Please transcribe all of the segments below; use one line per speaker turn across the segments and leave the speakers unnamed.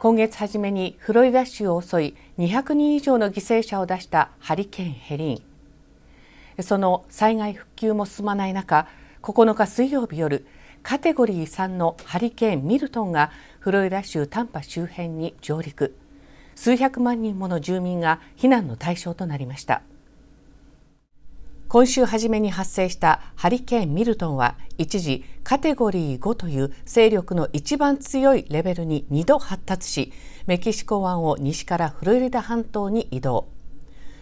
今月初めにフロリダ州を襲い200人以上の犠牲者を出したハリケーン・ヘリーンその災害復旧も進まない中9日水曜日夜カテゴリー3のハリケーン・ミルトンがフロリダ州タンパ周辺に上陸数百万人もの住民が避難の対象となりました今週初めに発生したハリケーン・ミルトンは一時カテゴリー5という勢力の一番強いレベルに2度発達しメキシコ湾を西からフロリダ半島に移動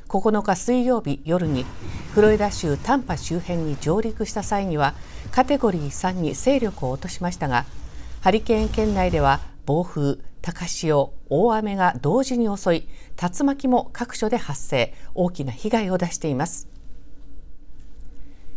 9日水曜日夜にフロリダ州タンパ周辺に上陸した際にはカテゴリー3に勢力を落としましたがハリケーン圏内では暴風高潮大雨が同時に襲い竜巻も各所で発生大きな被害を出しています。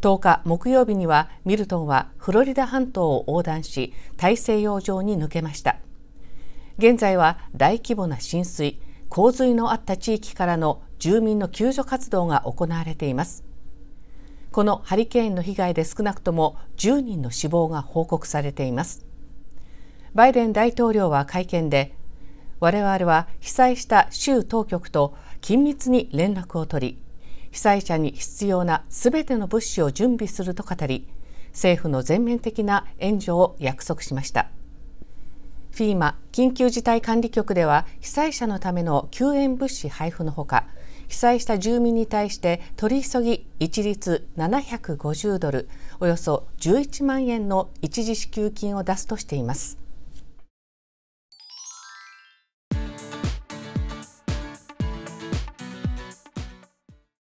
10日木曜日にはミルトンはフロリダ半島を横断し大西洋上に抜けました現在は大規模な浸水洪水のあった地域からの住民の救助活動が行われていますこのハリケーンの被害で少なくとも10人の死亡が報告されていますバイデン大統領は会見で我々は被災した州当局と緊密に連絡を取り被災者に必要なすべての物資を準備すると語り政府の全面的な援助を約束しましたフィーマ緊急事態管理局では被災者のための救援物資配布のほか被災した住民に対して取り急ぎ一律750ドルおよそ11万円の一時支給金を出すとしています。